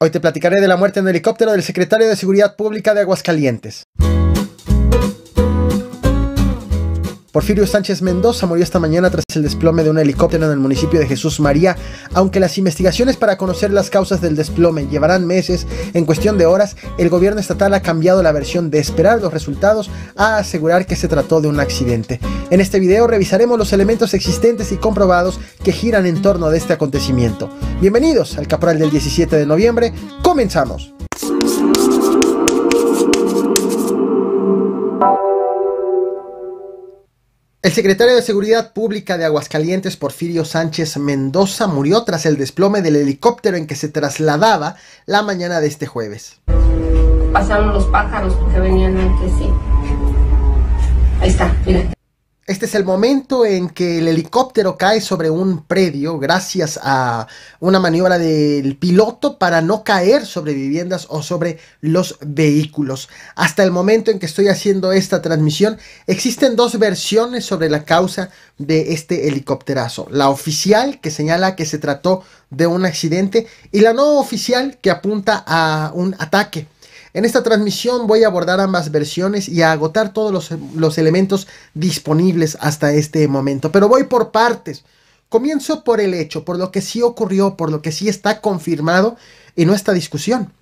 Hoy te platicaré de la muerte en helicóptero del secretario de Seguridad Pública de Aguascalientes. Porfirio Sánchez Mendoza murió esta mañana tras el desplome de un helicóptero en el municipio de Jesús María, aunque las investigaciones para conocer las causas del desplome llevarán meses, en cuestión de horas, el gobierno estatal ha cambiado la versión de esperar los resultados a asegurar que se trató de un accidente. En este video revisaremos los elementos existentes y comprobados que giran en torno a este acontecimiento. Bienvenidos al Caporal del 17 de noviembre, comenzamos. El secretario de Seguridad Pública de Aguascalientes, Porfirio Sánchez Mendoza, murió tras el desplome del helicóptero en que se trasladaba la mañana de este jueves. Pasaron los pájaros porque venían antes, sí. Ahí está, mira. Este es el momento en que el helicóptero cae sobre un predio gracias a una maniobra del piloto para no caer sobre viviendas o sobre los vehículos. Hasta el momento en que estoy haciendo esta transmisión, existen dos versiones sobre la causa de este helicópterazo. La oficial que señala que se trató de un accidente y la no oficial que apunta a un ataque. En esta transmisión voy a abordar ambas versiones y a agotar todos los, elementos disponibles hasta este momento, pero voy por partes. Comienzo por el hecho, por lo que sí ocurrió, por lo que sí está confirmado en nuestra discusión.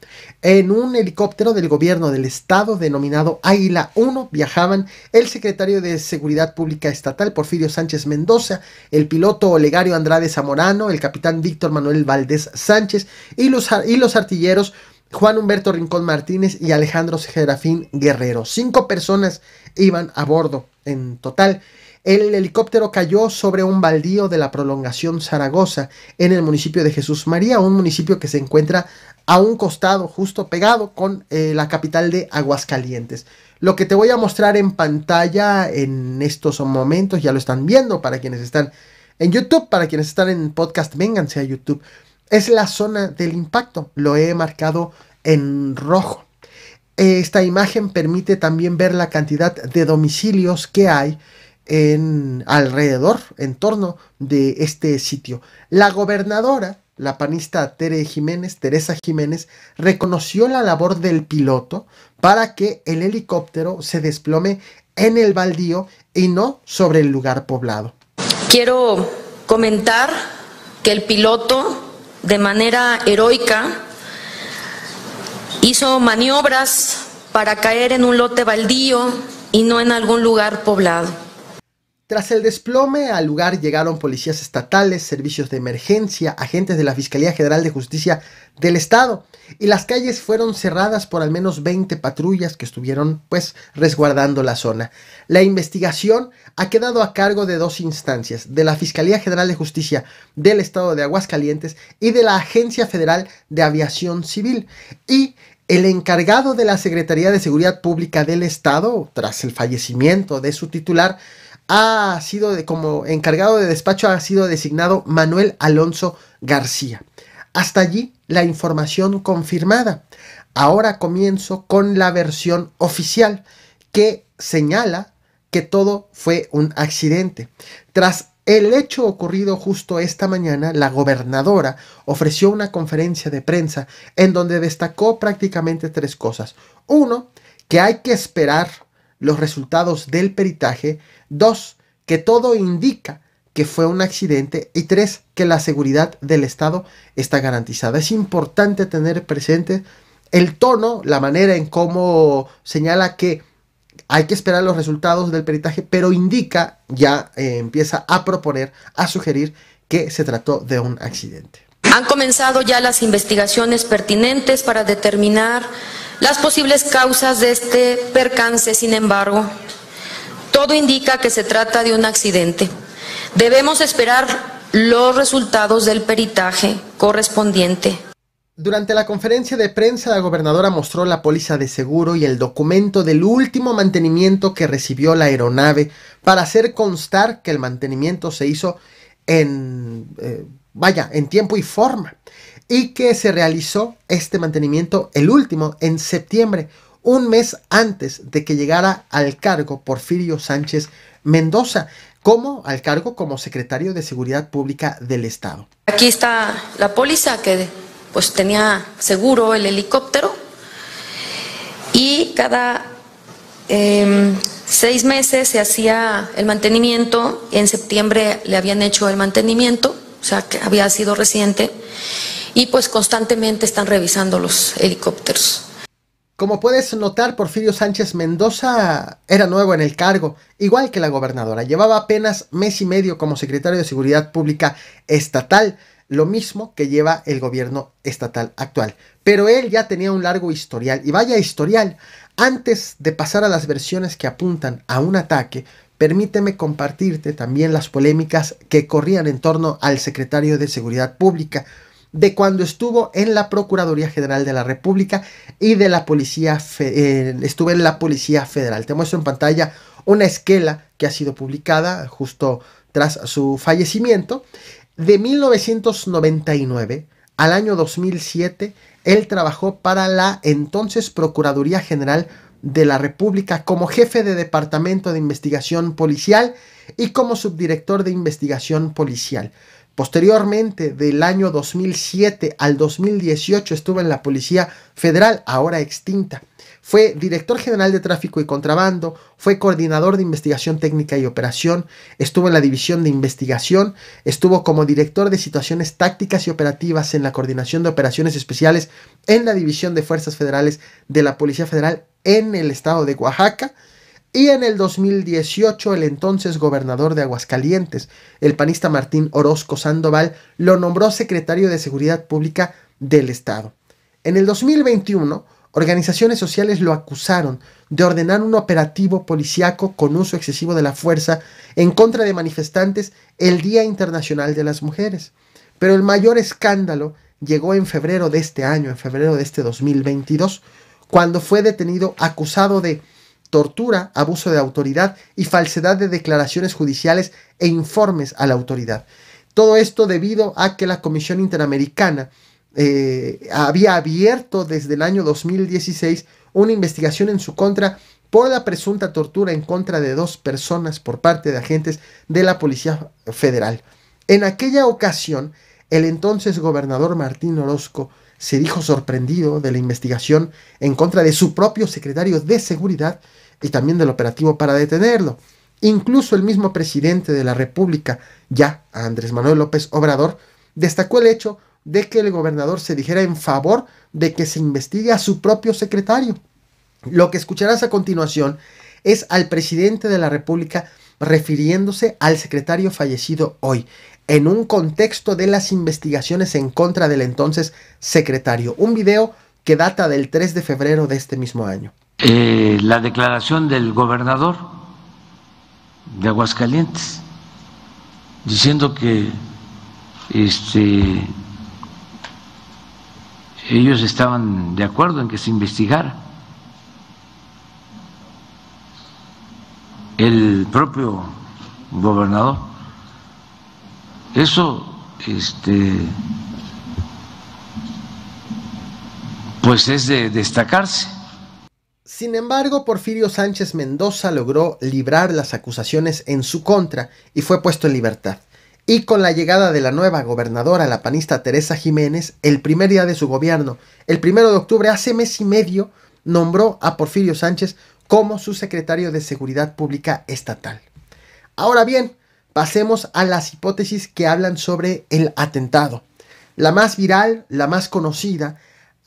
En un helicóptero del gobierno del estado denominado Águila 1 viajaban el secretario de Seguridad Pública Estatal Porfirio Sánchez Mendoza, el piloto Olegario Andrade Zamorano, el capitán Víctor Manuel Valdés Sánchez y los, y los artilleros Juan Humberto Rincón Martínez y Alejandro Serafín Guerrero. Cinco personas iban a bordo en total. El helicóptero cayó sobre un baldío de la prolongación Zaragoza en el municipio de Jesús María, un municipio que se encuentra a un costado justo pegado con eh, la capital de Aguascalientes. Lo que te voy a mostrar en pantalla en estos momentos, ya lo están viendo para quienes están en YouTube, para quienes están en podcast, vénganse a YouTube es la zona del impacto. Lo he marcado en rojo. Esta imagen permite también ver la cantidad de domicilios que hay en alrededor, en torno de este sitio. La gobernadora, la panista Tere Jiménez, Teresa Jiménez, reconoció la labor del piloto para que el helicóptero se desplome en el baldío y no sobre el lugar poblado. Quiero comentar que el piloto de manera heroica, hizo maniobras para caer en un lote baldío y no en algún lugar poblado. Tras el desplome, al lugar llegaron policías estatales, servicios de emergencia, agentes de la Fiscalía General de Justicia del Estado, y las calles fueron cerradas por al menos 20 patrullas que estuvieron pues resguardando la zona. La investigación ha quedado a cargo de dos instancias, de la Fiscalía General de Justicia del Estado de Aguascalientes y de la Agencia Federal de Aviación Civil, y el encargado de la Secretaría de Seguridad Pública del Estado, tras el fallecimiento de su titular, ha sido como encargado de despacho ha sido designado Manuel Alonso García. Hasta allí la información confirmada. Ahora comienzo con la versión oficial que señala que todo fue un accidente. Tras el hecho ocurrido justo esta mañana, la gobernadora ofreció una conferencia de prensa en donde destacó prácticamente tres cosas. Uno, que hay que esperar los resultados del peritaje Dos, Que todo indica que fue un accidente. Y tres, Que la seguridad del Estado está garantizada. Es importante tener presente el tono, la manera en cómo señala que hay que esperar los resultados del peritaje, pero indica, ya eh, empieza a proponer, a sugerir que se trató de un accidente. Han comenzado ya las investigaciones pertinentes para determinar las posibles causas de este percance, sin embargo, todo indica que se trata de un accidente. Debemos esperar los resultados del peritaje correspondiente. Durante la conferencia de prensa, la gobernadora mostró la póliza de seguro y el documento del último mantenimiento que recibió la aeronave para hacer constar que el mantenimiento se hizo en, eh, vaya, en tiempo y forma y que se realizó este mantenimiento, el último, en septiembre, un mes antes de que llegara al cargo Porfirio Sánchez Mendoza, como al cargo como secretario de Seguridad Pública del Estado. Aquí está la póliza que pues tenía seguro el helicóptero y cada em, seis meses se hacía el mantenimiento, en septiembre le habían hecho el mantenimiento, o sea que había sido reciente, y pues constantemente están revisando los helicópteros. Como puedes notar, Porfirio Sánchez Mendoza era nuevo en el cargo, igual que la gobernadora. Llevaba apenas mes y medio como secretario de Seguridad Pública Estatal, lo mismo que lleva el gobierno estatal actual. Pero él ya tenía un largo historial, y vaya historial. Antes de pasar a las versiones que apuntan a un ataque, permíteme compartirte también las polémicas que corrían en torno al secretario de Seguridad Pública de cuando estuvo en la Procuraduría General de la República y de la Policía eh, estuve en la Policía Federal. Te muestro en pantalla una esquela que ha sido publicada justo tras su fallecimiento. De 1999 al año 2007, él trabajó para la entonces Procuraduría General de la República como jefe de Departamento de Investigación Policial y como subdirector de Investigación Policial. Posteriormente, del año 2007 al 2018 estuvo en la Policía Federal, ahora extinta. Fue director general de tráfico y contrabando, fue coordinador de investigación técnica y operación, estuvo en la división de investigación, estuvo como director de situaciones tácticas y operativas en la coordinación de operaciones especiales en la división de fuerzas federales de la Policía Federal en el estado de Oaxaca. Y en el 2018 el entonces gobernador de Aguascalientes, el panista Martín Orozco Sandoval, lo nombró secretario de Seguridad Pública del Estado. En el 2021, organizaciones sociales lo acusaron de ordenar un operativo policíaco con uso excesivo de la fuerza en contra de manifestantes el Día Internacional de las Mujeres. Pero el mayor escándalo llegó en febrero de este año, en febrero de este 2022, cuando fue detenido acusado de tortura, abuso de autoridad y falsedad de declaraciones judiciales e informes a la autoridad. Todo esto debido a que la Comisión Interamericana eh, había abierto desde el año 2016 una investigación en su contra por la presunta tortura en contra de dos personas por parte de agentes de la Policía Federal. En aquella ocasión, el entonces gobernador Martín Orozco se dijo sorprendido de la investigación en contra de su propio secretario de Seguridad y también del operativo para detenerlo. Incluso el mismo presidente de la República, ya Andrés Manuel López Obrador, destacó el hecho de que el gobernador se dijera en favor de que se investigue a su propio secretario. Lo que escucharás a continuación es al presidente de la República refiriéndose al secretario fallecido hoy, en un contexto de las investigaciones en contra del entonces secretario. Un video que data del 3 de febrero de este mismo año. Eh, la declaración del gobernador de Aguascalientes, diciendo que este, ellos estaban de acuerdo en que se investigara. El propio gobernador eso, este, pues es de destacarse. Sin embargo, Porfirio Sánchez Mendoza logró librar las acusaciones en su contra y fue puesto en libertad. Y con la llegada de la nueva gobernadora, la panista Teresa Jiménez, el primer día de su gobierno, el primero de octubre, hace mes y medio, nombró a Porfirio Sánchez como su secretario de Seguridad Pública Estatal. Ahora bien, pasemos a las hipótesis que hablan sobre el atentado. La más viral, la más conocida,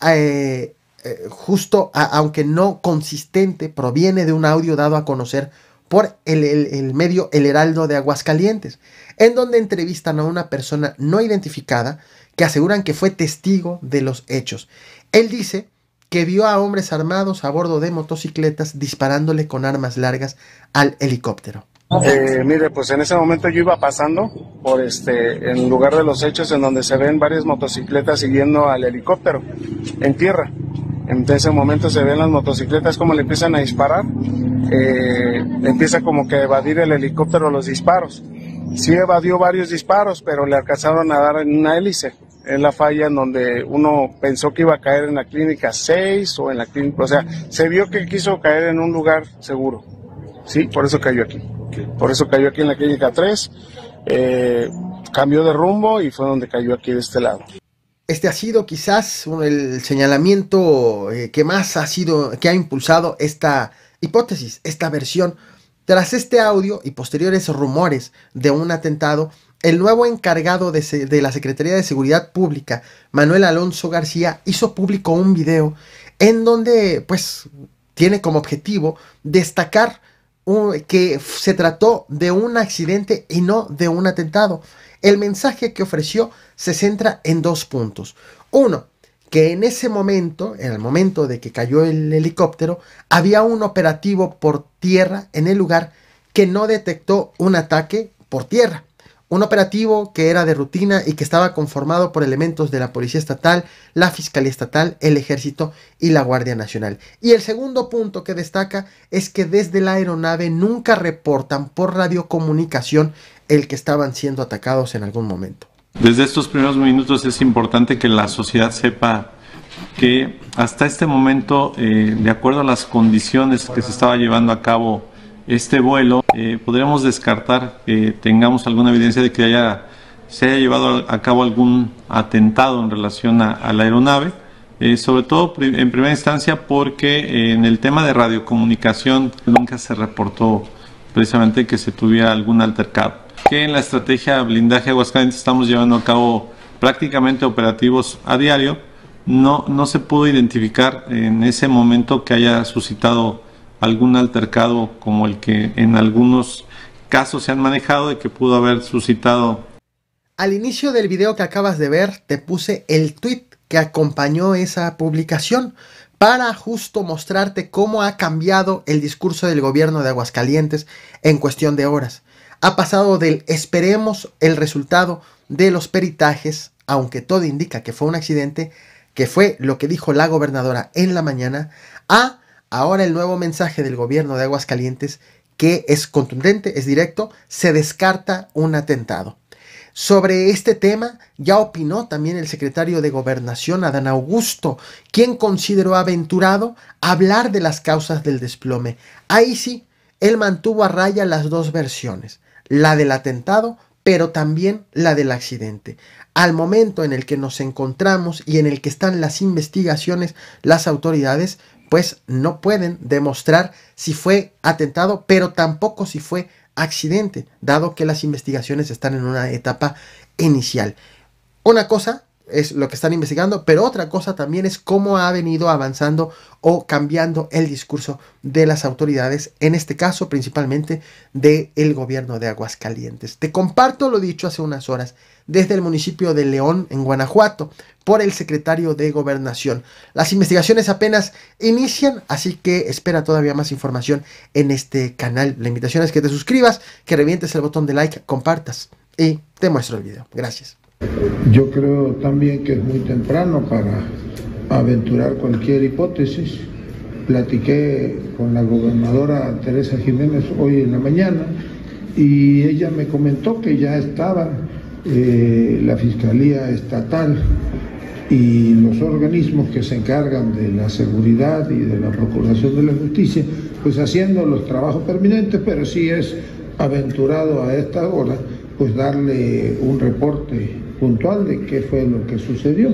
eh, eh, justo aunque no consistente, proviene de un audio dado a conocer por el, medio El Heraldo de Aguascalientes, en donde entrevistan a una persona no identificada que aseguran que fue testigo de los hechos. Él dice que vio a hombres armados a bordo de motocicletas disparándole con armas largas al helicóptero. Eh, mire, pues en ese momento yo iba pasando por este, en lugar de los hechos en donde se ven varias motocicletas siguiendo al helicóptero en tierra. En ese momento se ven las motocicletas como le empiezan a disparar, eh, empieza como que a evadir el helicóptero los disparos. Sí evadió varios disparos, pero le alcanzaron a dar en una hélice. En la falla en donde uno pensó que iba a caer en la clínica 6 o en la clínica, o sea, se vio que quiso caer en un lugar seguro. Sí, por eso cayó aquí por eso cayó aquí en la clínica 3, eh, cambió de rumbo y fue donde cayó aquí de este lado. Este ha sido quizás el señalamiento eh, que más ha sido, que ha impulsado esta hipótesis, esta versión. Tras este audio y posteriores rumores de un atentado, el nuevo encargado de, de, la Secretaría de Seguridad Pública, Manuel Alonso García, hizo público un video en donde, pues, tiene como objetivo destacar que se trató de un accidente y no de un atentado. El mensaje que ofreció se centra en dos puntos. Uno, que en ese momento, en el momento de que cayó el helicóptero, había un operativo por tierra en el lugar que no detectó un ataque por tierra. Un operativo que era de rutina y que estaba conformado por elementos de la Policía Estatal, la Fiscalía Estatal, el Ejército y la Guardia Nacional. Y el segundo punto que destaca es que desde la aeronave nunca reportan por radiocomunicación el que estaban siendo atacados en algún momento. Desde estos primeros minutos es importante que la sociedad sepa que hasta este momento, eh, de acuerdo a las condiciones que se estaba llevando a cabo este vuelo, eh, podríamos descartar que tengamos alguna evidencia de que haya, se haya llevado a cabo algún atentado en relación a, la aeronave, eh, sobre todo en primera instancia porque eh, en el tema de radiocomunicación nunca se reportó precisamente que se tuviera algún altercado. Que en la estrategia blindaje Aguascalientes estamos llevando a cabo prácticamente operativos a diario, no, no se pudo identificar en ese momento que haya suscitado algún altercado como el que en algunos casos se han manejado y que pudo haber suscitado. Al inicio del video que acabas de ver te puse el tweet que acompañó esa publicación para justo mostrarte cómo ha cambiado el discurso del gobierno de Aguascalientes en cuestión de horas. Ha pasado del esperemos el resultado de los peritajes, aunque todo indica que fue un accidente, que fue lo que dijo la gobernadora en la mañana, a Ahora el nuevo mensaje del gobierno de Aguascalientes, que es contundente, es directo, se descarta un atentado. Sobre este tema ya opinó también el secretario de Gobernación, Adán Augusto, quien consideró aventurado hablar de las causas del desplome. Ahí sí, él mantuvo a raya las dos versiones, la del atentado, pero también la del accidente. Al momento en el que nos encontramos y en el que están las investigaciones, las autoridades pues no pueden demostrar si fue atentado, pero tampoco si fue accidente, dado que las investigaciones están en una etapa inicial. Una cosa es lo que están investigando, pero otra cosa también es cómo ha venido avanzando o cambiando el discurso de las autoridades, en este caso principalmente del gobierno de Aguascalientes. Te comparto lo dicho hace unas horas desde el municipio de León, en Guanajuato, por el secretario de Gobernación. Las investigaciones apenas inician, así que espera todavía más información en este canal. La invitación es que te suscribas, que revientes el botón de like, compartas y te muestro el video. Gracias. Yo creo también que es muy temprano para aventurar cualquier hipótesis. Platiqué con la gobernadora Teresa Jiménez hoy en la mañana y ella me comentó que ya estaba eh, la Fiscalía Estatal y los organismos que se encargan de la seguridad y de la procuración de la justicia, pues haciendo los trabajos permanentes, pero sí es aventurado a esta hora, pues darle un reporte puntual de qué fue lo que sucedió.